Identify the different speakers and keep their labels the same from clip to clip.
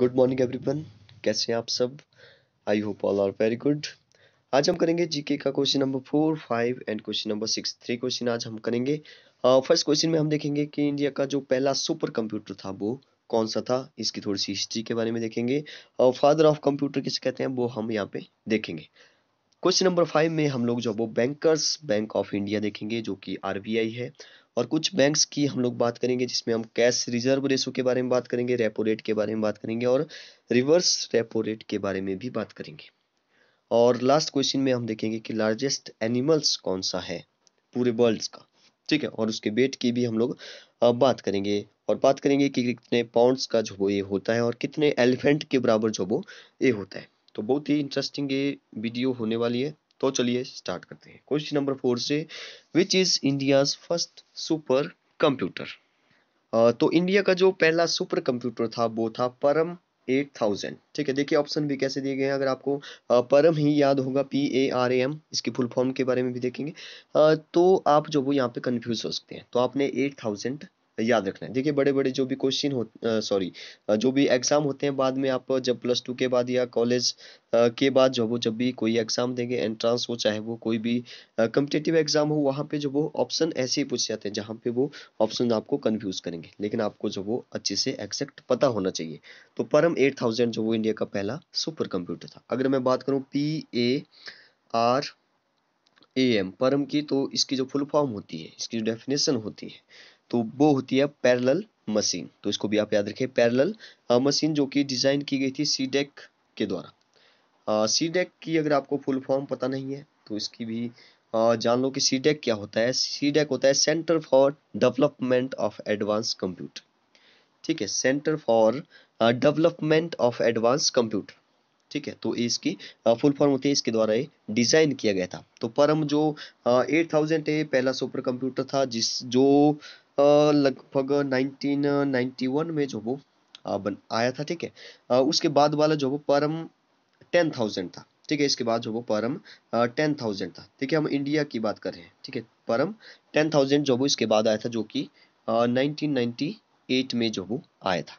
Speaker 1: good morning everyone कैसे हैं आप सब I hope all are very good आज हम करेंगे जीके का question number four five and question number six three question आज हम करेंगे फर्स्ट uh, क्वेश्चन में हम देखेंगे कि इंडिया का जो पहला सुपर कंप्यूटर था वो कौन सा था इसकी थोड़ी सी हिस्ट्री के बारे में देखेंगे और फादर ऑफ कंप्यूटर किसे कहते हैं वो हम यहाँ पे देखेंगे क्वेश्चन नंबर फाइव में हम लोग जो वो बैंकर्स बैंक ऑफ इंडिया देखेंगे जो कि आरबीआई है और कुछ बैंक्स की हम लोग बात करेंगे जिसमें हम कैश रिजर्व रेशो के बारे में बात करेंगे रेपो रेट के बारे में बात करेंगे और रिवर्स रेपो रेट के बारे में भी बात करेंगे और लास्ट क्वेश्चन में हम देखेंगे कि लार्जेस्ट एनिमल्स कौन सा है पूरे वर्ल्ड का ठीक है और उसके वेट की भी हम लोग बात करेंगे और बात करेंगे कि कितने पाउंड्स का जो वो ये होता है और कितने एलिफेंट के बराबर जो वो ये होता है तो बहुत ही इंटरेस्टिंग ये वीडियो होने वाली है तो चलिए स्टार्ट करते हैं क्वेश्चन नंबर फोर से which is India first supercomputer तो इंडिया का जो पहला सुपर कंप्यूटर था वो था परम एट थाउजेंड ठीक है देखिए ऑप्शन भी कैसे दिए गए हैं अगर आपको परम ही याद होगा P A R A M इसकी फुल फॉर्म के बारे में भी देखेंगे तो आप जो वो यहाँ पे कंफ्यूज हो सकते हैं तो आपने एट थाउजेंड याद रखना है देखिए बड़े बड़े जो भी क्वेश्चन हो सॉरी जो भी एग्ज़ाम होते हैं बाद में आप जब प्लस टू के बाद या कॉलेज के बाद जो वो जब भी कोई एग्ज़ाम देंगे एंट्रांस हो चाहे वो कोई भी कम्पिटेटिव एग्ज़ाम हो वहाँ पे जो वो ऑप्शन ऐसे ही पूछ जाते हैं जहाँ पे वो ऑप्शन आपको कन्फ्यूज़ करेंगे लेकिन आपको जो वो अच्छे से एक्जैक्ट पता होना चाहिए तो परम एट थाउजेंड जो वो इंडिया का पहला सुपर कंप्यूटर था अगर मैं बात करूँ P A R A M Param की तो इसकी जो फुल फॉर्म होती है इसकी जो डेफिनेशन होती है तो वो होती है पैरल मशीन तो इसको भी आप याद रखें पैरल मशीन uh, जो कि डिज़ाइन की गई थी सी डेक e के द्वारा सी uh, डेक e की अगर आपको फुल फॉर्म पता नहीं है तो इसकी भी आ, uh, जान लो कि सी डेक e क्या होता है सी डेक होता है centre for development of advance computer ठीक है centre for development of advance computer ठीक है तो इसकी फुल फॉर्म होती है इसके द्वारा ये डिज़ाइन किया गया था तो परम जो एट थाउजेंड पहला सुपर कंप्यूटर था जिस जो लगभग 1991 में जो वो बन आया था ठीक है उसके बाद वाला जो वो परम टेन थाउजेंड था ठीक है इसके बाद जो वो परम टेन थाउजेंड था ठीक है हम इंडिया की बात कर रहे हैं ठीक है परम टेन थाउजेंड जो वो इसके बाद आया था जो कि नाइनटीन नाइन्टी एट में जो वो आया था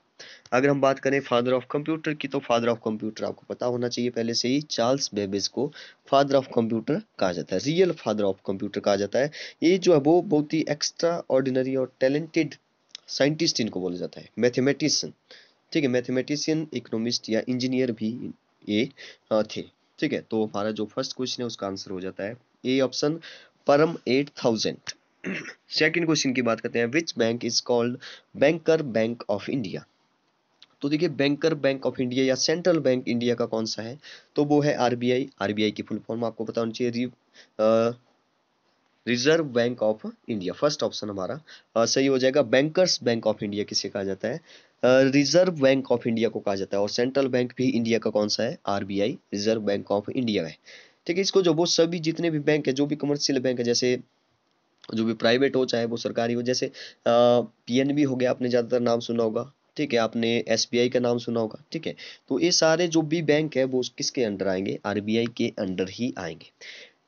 Speaker 1: अगर हम बात करें फादर ऑफ कंप्यूटर की तो फादर ऑफ कंप्यूटर आपको पता होना चाहिए पहले से ही चार्ल्स बेबेज को फादर ऑफ कंप्यूटर कहा जाता है रियल फादर ऑफ कंप्यूटर कहा जाता है ये जो है वो बहुत ही एक्स्ट्रा ऑर्डिनरी और टैलेंटेड साइंटिस्ट इनको बोला जाता है मैथमेटिशियन ठीक है मैथमेटिशियन इकोनॉमिस्ट या इंजीनियर भी ये थे ठीक है तो हमारा जो फर्स्ट क्वेश्चन है उसका आंसर हो जाता है A option Param eight thousand second question की बात करते हैं which bank is called banker bank of India तो देखिए बैंकर बैंक ऑफ इंडिया या सेंट्रल बैंक इंडिया का कौन सा है तो वो है आरबीआई आरबीआई की फुल फॉर्म आपको पता होनी चाहिए reserve bank of India first option हमारा आ, सही हो जाएगा बैंकर्स बैंक ऑफ इंडिया किसे कहा जाता है रिजर्व बैंक ऑफ इंडिया को कहा जाता है और सेंट्रल बैंक भी इंडिया का कौन सा है RBI reserve bank of India है ठीक है इसको जो वो सभी जितने भी बैंक है जो भी कमर्शियल बैंक है जैसे जो भी प्राइवेट हो चाहे वो सरकारी हो जैसे पीएनबी हो गया आपने ज़्यादातर नाम सुना होगा ठीक है आपने एस का नाम सुना होगा ठीक है तो ये सारे जो भी बैंक है वो किसके अंडर आएंगे आर के अंडर ही आएंगे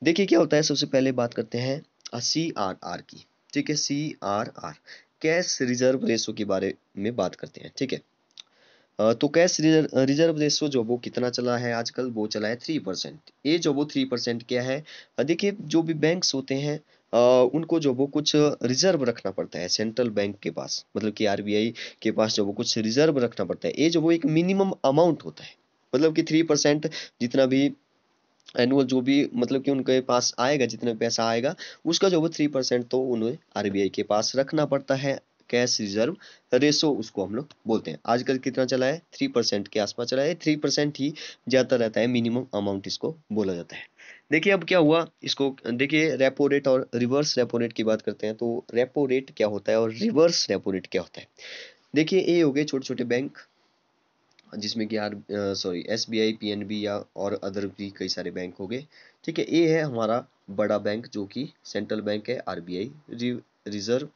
Speaker 1: देखिए क्या होता है सबसे पहले बात करते हैं सी आर आर की ठीक है C R R cash reserve ratio के बारे में बात करते हैं ठीक है तो कैश रिजर्व रेशो जो वो कितना चला है आजकल वो चला है थ्री परसेंट ये जो वो थ्री परसेंट क्या है देखिए जो भी बैंक्स होते हैं उनको जो वो कुछ रिजर्व रखना पड़ता है सेंट्रल बैंक के पास मतलब कि आरबीआई के पास जो वो कुछ रिजर्व रखना पड़ता है ये जो वो एक मिनिमम अमाउंट होता है मतलब कि थ्री परसेंट जितना भी एनुअल जो भी मतलब कि उनके पास आएगा जितना पैसा आएगा उसका जो वो थ्री परसेंट तो उन्हें आरबीआई के पास रखना पड़ता है कैश रिजर्व रेशो उसको हम लोग बोलते हैं आजकल कितना चला है थ्री परसेंट के आसपास चला है थ्री परसेंट ही ज़्यादा रहता है मिनिमम अमाउंट इसको बोला जाता है देखिए अब क्या हुआ इसको देखिए रेपो रेट और रिवर्स रेपो रेट की बात करते हैं तो रेपो रेट क्या होता है और रिवर्स रेपो रेट क्या होता है देखिए ये हो गए छोटे छोटे बैंक जिसमें कि R sorry S B I P N B या और अदर भी कई सारे बैंक हो गए ठीक है ए है हमारा बड़ा बैंक जो कि सेंट्रल बैंक है R B I reserve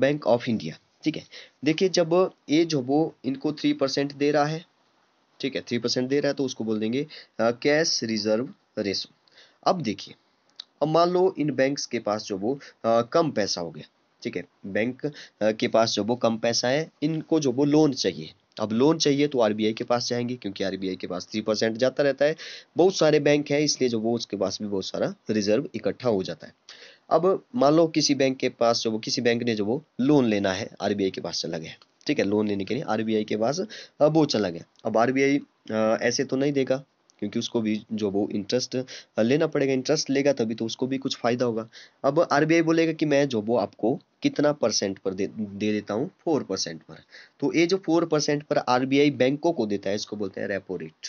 Speaker 1: bank of India ठीक है देखिए जब ए जो वो इनको थ्री परसेंट दे रहा है ठीक है थ्री परसेंट दे रहा है तो उसको बोल देंगे कैश रिजर्व रेशो अब देखिए अब मान लो इन बैंक्स के पास जो वो आ, कम पैसा हो गया ठीक है बैंक के पास जो वो कम पैसा है इनको जो वो लोन चाहिए अब लोन चाहिए तो आरबीआई के पास जाएंगे क्योंकि आरबीआई के पास थ्री परसेंट जाता रहता है बहुत सारे बैंक हैं इसलिए जो वो उसके पास भी बहुत सारा रिजर्व इकट्ठा हो जाता है अब मान लो किसी बैंक के पास जो वो किसी बैंक ने जो वो लोन लेना है आरबीआई के पास चला गया ठीक है लोन लेने के लिए आरबीआई के पास वो चला गया अब आरबीआई ऐसे तो नहीं देगा क्योंकि उसको भी जो वो इंटरेस्ट लेना पड़ेगा इंटरेस्ट लेगा तभी तो उसको भी कुछ फ़ायदा होगा अब आरबीआई बोलेगा कि मैं जो वो आपको कितना परसेंट पर दे, दे देता हूँ फोर परसेंट पर तो ये जो फोर परसेंट पर आरबीआई बैंकों को देता है इसको बोलते हैं रेपो रेट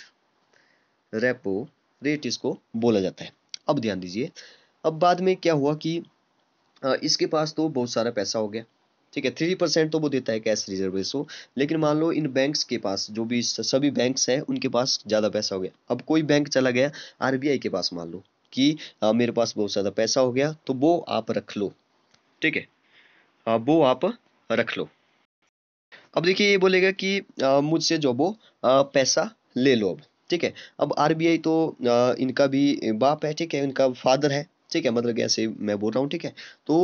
Speaker 1: रेपो रेट इसको बोला जाता है अब ध्यान दीजिए अब बाद में क्या हुआ कि इसके पास तो बहुत सारा पैसा हो गया ठीक है थ्री परसेंट तो वो देता है कैश रिजर्व रेशो लेकिन मान लो इन बैंक्स के पास जो भी सभी बैंक्स हैं उनके पास ज़्यादा पैसा हो गया अब कोई बैंक चला गया आरबीआई के पास मान लो कि आ, मेरे पास बहुत ज़्यादा पैसा हो गया तो वो आप रख लो ठीक है वो आप रख लो अब देखिए ये बोलेगा कि मुझसे जो वो पैसा ले लो अब ठीक है अब आरबीआई तो आ, इनका भी बाप है ठीक है इनका फादर है ठीक है मतलब ऐसे मैं बोल रहा हूँ ठीक है तो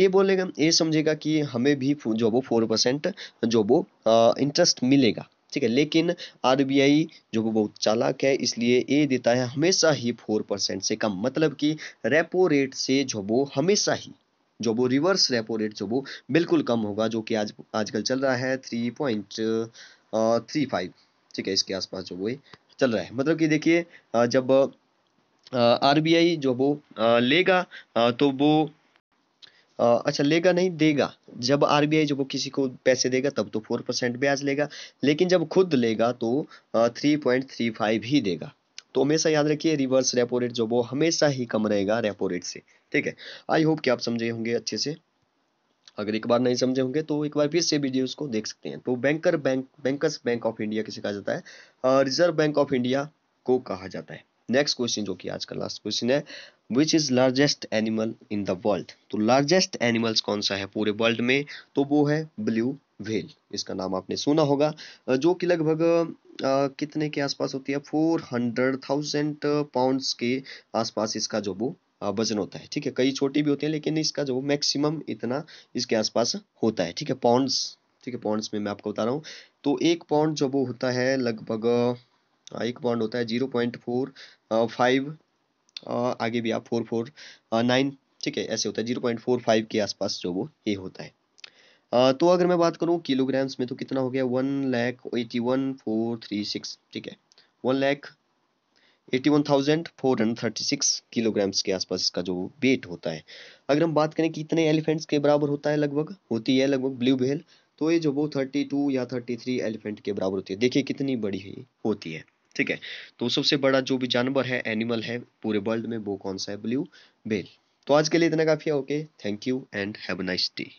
Speaker 1: ये बोलेगा ये समझेगा कि हमें भी जो वो फोर परसेंट जो वो इंटरेस्ट मिलेगा ठीक है लेकिन आरबीआई जो वो बहुत चालाक है इसलिए ये देता है हमेशा ही फोर परसेंट से कम मतलब कि रेपो रेट से जो वो हमेशा ही जो वो रिवर्स रेपो रेट जो वो बिल्कुल कम होगा जो कि आज आजकल चल रहा है थ्री पॉइंट थ्री फाइव ठीक है इसके आसपास जो वो चल रहा है मतलब कि देखिए जब आरबीआई जो वो लेगा तो वो अच्छा लेगा नहीं देगा जब आरबीआई जब वो किसी को पैसे देगा तब तो फोर परसेंट ब्याज लेगा लेकिन जब खुद लेगा तो थ्री पॉइंट थ्री फाइव ही देगा तो हमेशा याद रखिए रिवर्स रेपो रेट जो वो हमेशा ही कम रहेगा रेपो रेट से ठीक है आई होप कि आप समझे होंगे अच्छे से अगर एक बार नहीं समझे होंगे तो एक बार फिर से वीडियो को देख सकते हैं तो banker bank bankers bank of India किसे कहा जाता है रिजर्व बैंक ऑफ इंडिया को कहा जाता है नेक्स्ट क्वेश्चन जो कि आज का लास्ट क्वेश्चन है which is largest animal in the world तो लार्जेस्ट एनिमल्स कौन सा है पूरे वर्ल्ड में तो वो है ब्लू व्हेल इसका नाम आपने सुना होगा जो कि लगभग कितने के आसपास होती है फोर हंड्रेड थाउजेंड पाउंड के आसपास इसका जो वो वजन होता है ठीक है कई छोटी भी होती है लेकिन इसका जो मैक्सिमम इतना इसके आसपास होता है ठीक है पाउंड्स ठीक है पाउंड्स में मैं आपको बता रहा हूँ तो एक पाउंड जो वो होता है लगभग हाँ, एक बॉन्ड होता है जीरो पॉइंट फोर फाइव आगे भी आप फोर फोर नाइन ठीक है ऐसे होता है जीरो पॉइंट फोर फाइव के आसपास जो वो ये होता है तो अगर मैं बात करूँ किलोग्राम्स में तो कितना हो गया one lakh eighty one four three six ठीक है one lakh eighty one thousand four hundred thirty six kilograms के आसपास इसका जो वेट होता है अगर हम बात करें कि इतने एलिफेंट्स के बराबर होता है लगभग होती है लगभग ब्लू बेल तो ये जो वो थर्टी टू या थर्टी थ्री एलिफेंट के बराबर होती है देखिए कितनी बड़ी होती है ठीक है तो सबसे बड़ा जो भी जानवर है एनिमल है पूरे वर्ल्ड में वो कौन सा है ब्लू बेल तो आज के लिए इतना काफ़ी है okay thank you and have a nice day